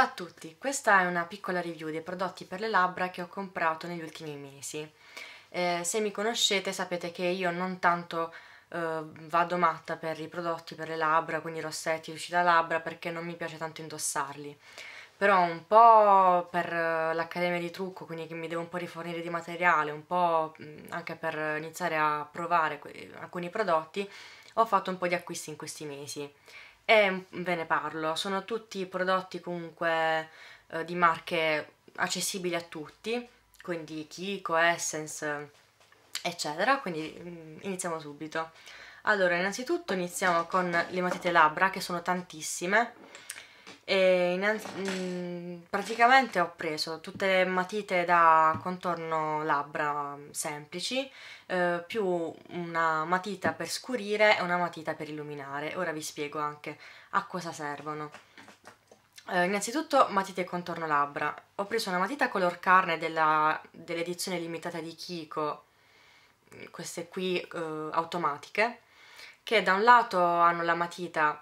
Ciao a tutti, questa è una piccola review dei prodotti per le labbra che ho comprato negli ultimi mesi. Eh, se mi conoscete sapete che io non tanto eh, vado matta per i prodotti per le labbra, quindi rossetti, luci da labbra, perché non mi piace tanto indossarli. Però un po' per eh, l'accademia di trucco, quindi che mi devo un po' rifornire di materiale, un po' mm, anche per iniziare a provare alcuni prodotti, ho fatto un po' di acquisti in questi mesi e ve ne parlo. Sono tutti prodotti comunque eh, di marche accessibili a tutti, quindi Kiko, Essence, eccetera, quindi mm, iniziamo subito. Allora, innanzitutto iniziamo con le matite labbra, che sono tantissime e innanzi- mh, mm, praticamente ho preso tutte le matite da contorno labbra mm, semplici eh, più una matita per scurire e una matita per illuminare ora vi spiego anche a cosa servono eh, innanzitutto matite contorno labbra ho preso una matita color carne dell'edizione dell limitata di Kiko mm, queste qui eh, automatiche che da un lato hanno la matita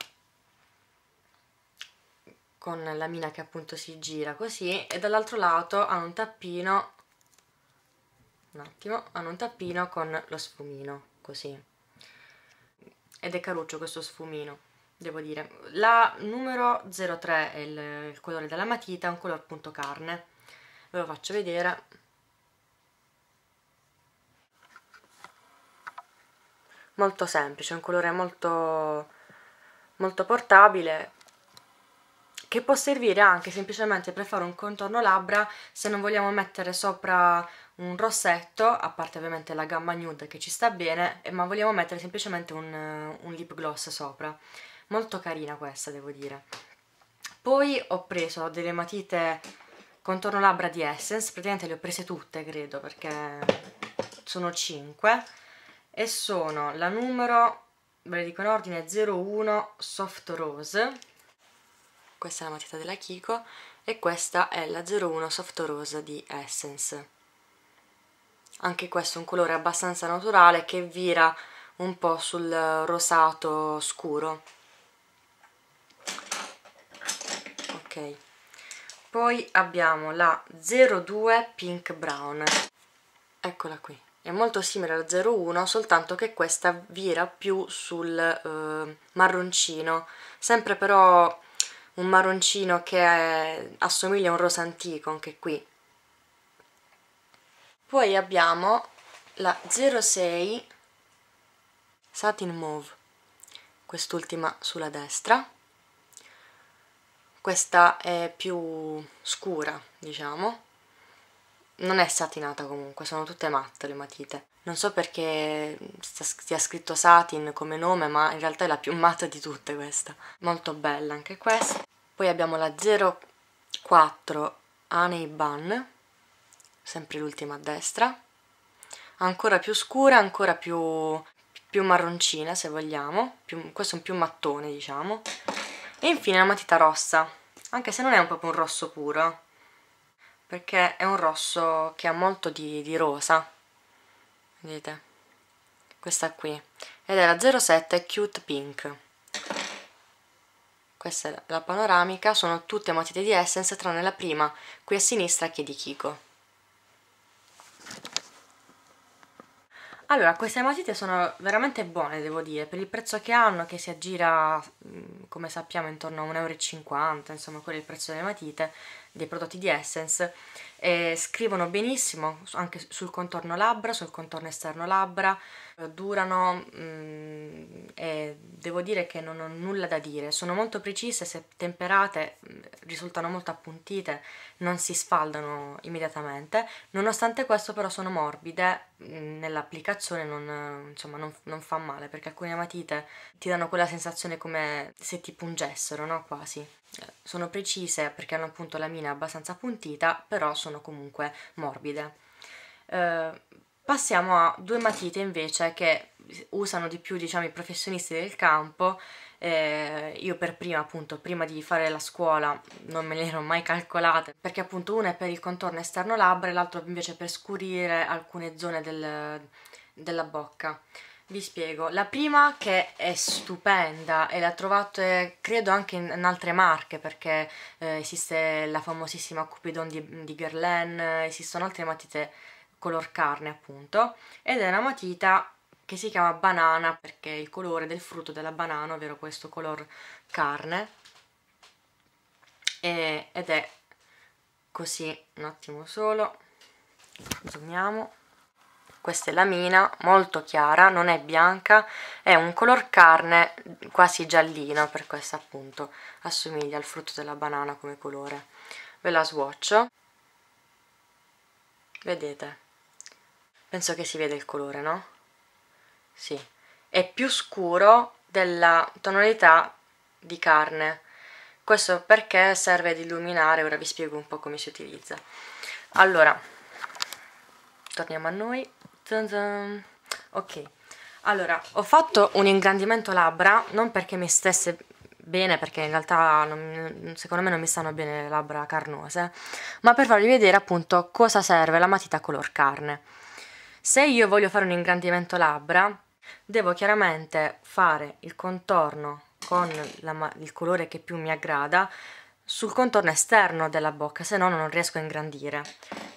con la mina che appunto si gira così e dall'altro lato hanno un tappino un attimo, hanno un tappino con lo sfumino così ed è caruccio questo sfumino devo dire la numero 03 è il, il colore della matita è un colore appunto carne ve lo faccio vedere molto semplice, un colore molto, molto portabile che può servire anche semplicemente per fare un contorno labbra se non vogliamo mettere sopra un rossetto, a parte ovviamente la gamma nude che ci sta bene, eh, ma vogliamo mettere semplicemente un, eh, un lip gloss sopra. Molto carina questa, devo dire. Poi ho preso delle matite contorno labbra di Essence, praticamente le ho prese tutte, credo, perché sono 5, e sono la numero, ve le dico in ordine, 01 Soft Rose, questa è la matita della Kiko e questa è la 01 Soft Rosa di Essence anche questo è un colore abbastanza naturale che vira un po' sul rosato scuro ok poi abbiamo la 02 Pink Brown eccola qui è molto simile alla 01 soltanto che questa vira più sul eh, marroncino sempre però un marroncino che è, eh, assomiglia a un rosa antico anche qui poi abbiamo la 06 Satin Mauve quest'ultima sulla destra questa è più scura diciamo non è satinata comunque, sono tutte matte le matite. Non so perché sia scritto satin come nome, ma in realtà è la più matta di tutte questa. Molto bella anche questa poi abbiamo la 04 Honey Bun, sempre l'ultima a destra ancora più scura, ancora più, più marroncina se vogliamo più, questo è un più mattone diciamo e infine la matita rossa anche se non è un proprio un rosso puro perché è un rosso che ha molto di, di rosa vedete questa qui ed è la 07 Cute Pink questa è la panoramica, sono tutte matite di Essence tranne la prima, qui a sinistra che è di Kiko. Allora, queste matite sono veramente buone, devo dire, per il prezzo che hanno, che si aggira, come sappiamo, intorno a 1,50 euro, insomma, quello è il prezzo delle matite, dei prodotti di Essence. E scrivono benissimo anche sul contorno labbra, sul contorno esterno labbra, durano mh, mm, e devo dire che non ho nulla da dire, sono molto precise, se temperate mm, risultano molto appuntite, non si sfaldano immediatamente, nonostante questo però sono morbide, mm, nell'applicazione non, insomma, non, non fa male perché alcune matite ti danno quella sensazione come se ti pungessero, no? Quasi. Sono precise perché hanno appunto la mina abbastanza appuntita, però sono comunque morbide. Uh, Passiamo a due matite invece che usano di più diciamo, i professionisti del campo eh, io per prima appunto prima di fare la scuola non me le ero mai calcolate perché appunto una è per il contorno esterno labbra e l'altra invece per scurire alcune zone del, della bocca vi spiego, la prima che è stupenda e la trovate eh, credo anche in, in altre marche perché eh, esiste la famosissima Cupidon di, di Guerlain, eh, esistono altre matite color carne appunto ed è una matita che si chiama banana perché è il colore del frutto della banana ovvero questo color carne e, ed è così un attimo solo zoomiamo questa è la mina, molto chiara, non è bianca, è un color carne quasi giallino, per questo appunto assomiglia al frutto della banana come colore. Ve la swatch vedete, penso che si veda il colore, no? Sì, è più scuro della tonalità di carne. Questo perché serve ad illuminare, ora vi spiego un po' come si utilizza. Allora, torniamo a noi. Ok, allora, ho fatto un ingrandimento labbra, non perché mi stesse bene, perché in realtà non, secondo me non mi stanno bene le labbra carnose, ma per farvi vedere appunto cosa serve la matita color carne. Se io voglio fare un ingrandimento labbra, devo chiaramente fare il contorno con la, il colore che più mi aggrada sul contorno esterno della bocca, se no non riesco a ingrandire.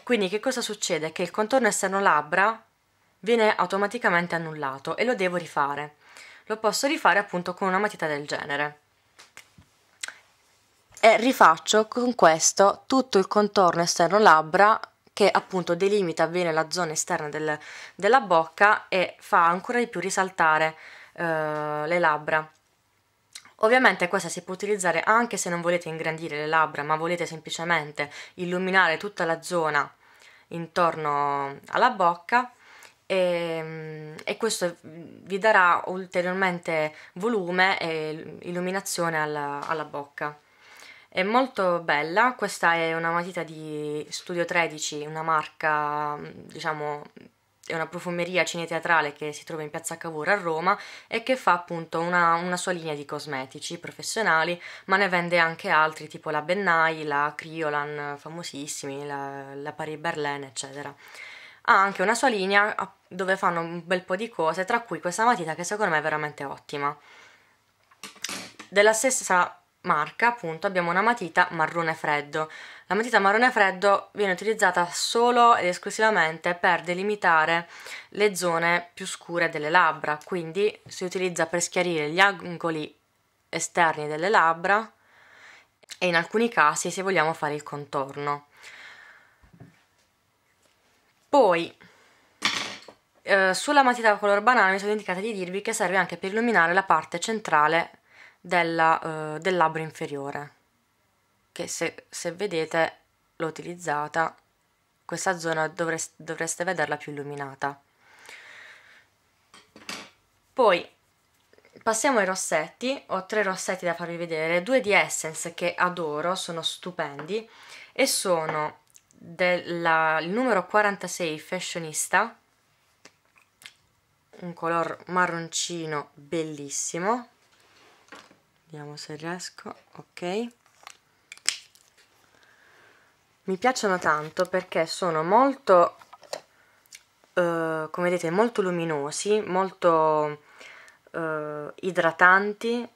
Quindi che cosa succede? Che il contorno esterno labbra viene automaticamente annullato e lo devo rifare. Lo posso rifare appunto con una matita del genere. E rifaccio con questo tutto il contorno esterno labbra che appunto delimita bene la zona esterna del, della bocca e fa ancora di più risaltare eh, le labbra. Ovviamente questa si può utilizzare anche se non volete ingrandire le labbra, ma volete semplicemente illuminare tutta la zona intorno alla bocca e, ehm, e questo vi darà ulteriormente volume e illuminazione alla, alla bocca. È molto bella, questa è una matita di Studio 13, una marca, mm, diciamo, è una profumeria cineteatrale che si trova in piazza Cavour a Roma e che fa appunto una, una, sua linea di cosmetici professionali, ma ne vende anche altri tipo la Bennai, la Criolan, famosissimi, la, la Paris Berlin, eccetera. Ha anche una sua linea dove fanno un bel po' di cose, tra cui questa matita che secondo me è veramente ottima. Della stessa marca appunto abbiamo una matita marrone freddo la matita marrone freddo viene utilizzata solo ed esclusivamente per delimitare le zone più scure delle labbra quindi si utilizza per schiarire gli angoli esterni delle labbra e in alcuni casi se vogliamo fare il contorno poi eh, sulla matita color banana mi sono dimenticata di dirvi che serve anche per illuminare la parte centrale della, eh, del labbro inferiore che se, se vedete l'ho utilizzata questa zona dovreste, dovreste vederla più illuminata poi passiamo ai rossetti ho tre rossetti da farvi vedere due di Essence che adoro sono stupendi e sono della, il numero 46 Fashionista un color marroncino bellissimo vediamo se riesco ok mi piacciono tanto perché sono molto eh, come vedete molto luminosi molto eh, idratanti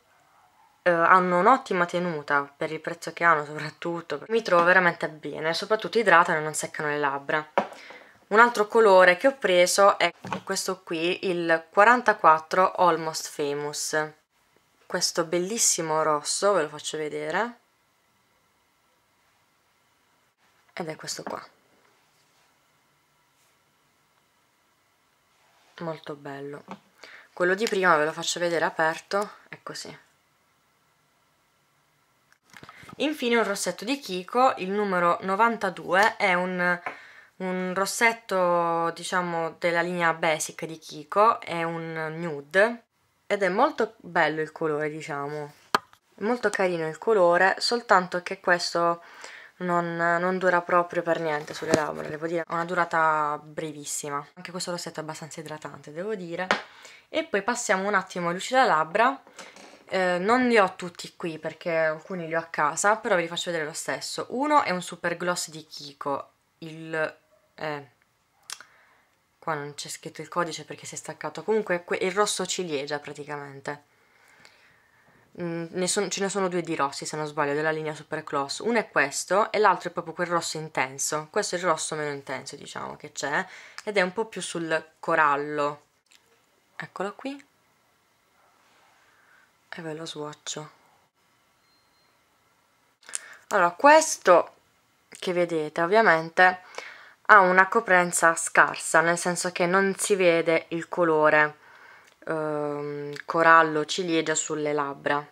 eh, hanno un'ottima tenuta per il prezzo che hanno soprattutto mi trovo veramente bene soprattutto idratano e non seccano le labbra un altro colore che ho preso è questo qui il 44 Almost Famous questo bellissimo rosso, ve lo faccio vedere, ed è questo qua. Molto bello. Quello di prima ve lo faccio vedere aperto, è così. Infine un rossetto di Kiko, il numero 92, è un, un rossetto diciamo della linea Basic di Kiko, è un nude ed è molto bello il colore diciamo è molto carino il colore soltanto che questo non, non, dura proprio per niente sulle labbra devo dire ha una durata brevissima anche questo rossetto è abbastanza idratante devo dire e poi passiamo un attimo ai lucida labbra eh, non li ho tutti qui perché alcuni li ho a casa però ve li faccio vedere lo stesso uno è un super gloss di Kiko il... Eh, Qua non c'è scritto il codice perché si è staccato. Comunque è il rosso ciliegia praticamente. Mm, ne son, ce ne sono due di rossi se non sbaglio della linea Super Close uno è questo e l'altro è proprio quel rosso intenso questo è il rosso meno intenso diciamo che c'è ed è un po' più sul corallo eccolo qui e ve lo swatcho allora questo che vedete ovviamente ha una coprenza scarsa, nel senso che non si vede il colore ehm, corallo ciliegia sulle labbra.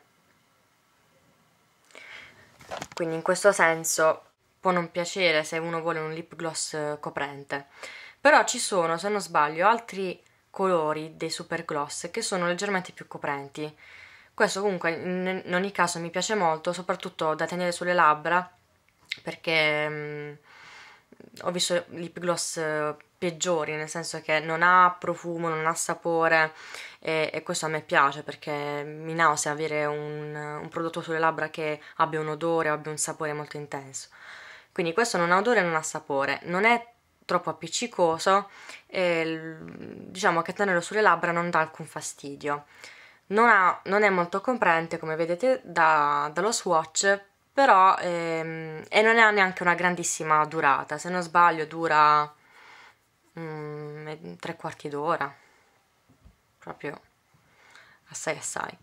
Quindi in questo senso può non piacere se uno vuole un lip gloss eh, coprente. Però ci sono, se non sbaglio, altri colori dei super gloss che sono leggermente più coprenti. Questo comunque in, ogni caso mi piace molto, soprattutto da tenere sulle labbra, perché... Mh, mm, ho visto lip gloss eh, peggiori, nel senso che non ha profumo, non ha sapore e, e questo a me piace perché mi nausea avere un, un, prodotto sulle labbra che abbia un odore, abbia un sapore molto intenso. Quindi questo non ha odore, non ha sapore, non è troppo appiccicoso e diciamo che tenerlo sulle labbra non dà alcun fastidio. Non, ha, non è molto comprente come vedete da, dallo swatch però ehm, e non ha neanche una grandissima durata se non sbaglio dura mm, tre quarti d'ora proprio assai assai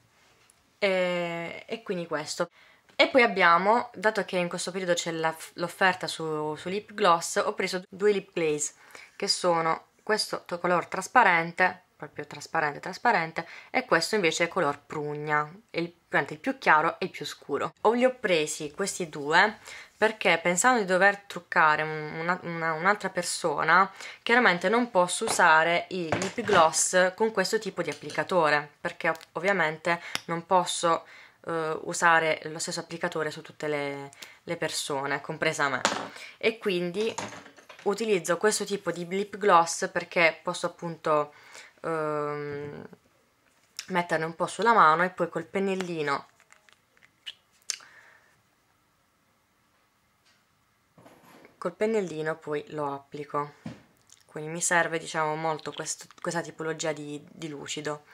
e, e, quindi questo e poi abbiamo, dato che in questo periodo c'è l'offerta su, su lip gloss ho preso due lip glaze che sono questo color trasparente proprio trasparente trasparente e questo invece è color prugna il, il più chiaro e il più scuro o li ho presi questi due perché pensando di dover truccare una, una, un'altra persona chiaramente non posso usare i lip gloss con questo tipo di applicatore perché ovviamente non posso Uh, usare lo stesso applicatore su tutte le, le, persone, compresa me. E quindi utilizzo questo tipo di lip gloss perché posso appunto ehm, metterne un po' sulla mano e poi col pennellino col pennellino poi lo applico quindi mi serve diciamo molto questo, questa tipologia di, di lucido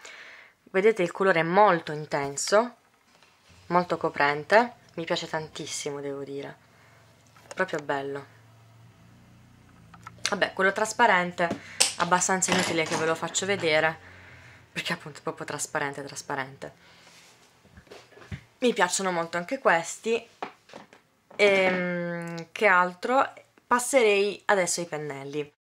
vedete il colore è molto intenso molto coprente mi piace tantissimo devo dire proprio bello vabbè quello trasparente abbastanza inutile che ve lo faccio vedere perché appunto è proprio trasparente trasparente mi piacciono molto anche questi e, ehm, che altro passerei adesso ai pennelli